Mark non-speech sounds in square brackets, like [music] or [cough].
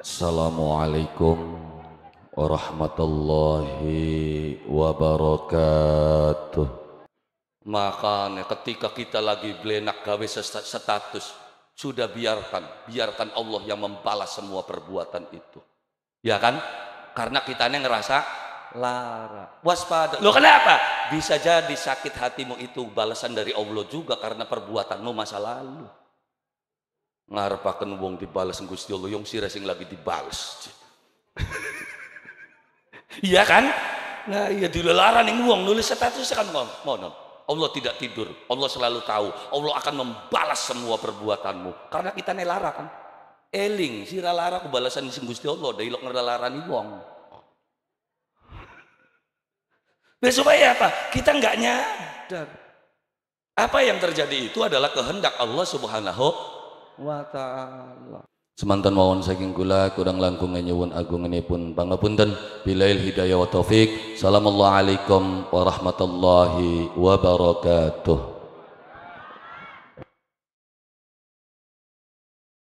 Assalamualaikum warahmatullahi wabarakatuh. Makanya ketika kita lagi belenak gawe status, sudah biarkan, biarkan Allah yang membalas semua perbuatan itu. Ya kan? Karena kita ini ngerasa lara. Waspada. Loh kenapa? Bisa jadi sakit hatimu itu balasan dari Allah juga karena perbuatanmu masa lalu ngarepaken wong dibales Gusti Allah yang sira sing lagi dibales. [laughs] iya kan? Nah, iya dilelaran ning wong nulis status kan ngono. Allah tidak tidur, Allah selalu tahu. Allah akan membalas semua perbuatanmu karena kita nelara kan. Eling sira lara kebalasan sing Gusti Allah dari lok ngelarani wong. Nah, [laughs] supaya apa? Kita nggak nyadar. Apa yang terjadi itu adalah kehendak Allah Subhanahu wa ta'ala Semantan mawon saking kula kurang langkung nyuwun agunganipun pangapunten bilail hidayah wa taufik. Assalamualaikum warahmatullahi wabarakatuh.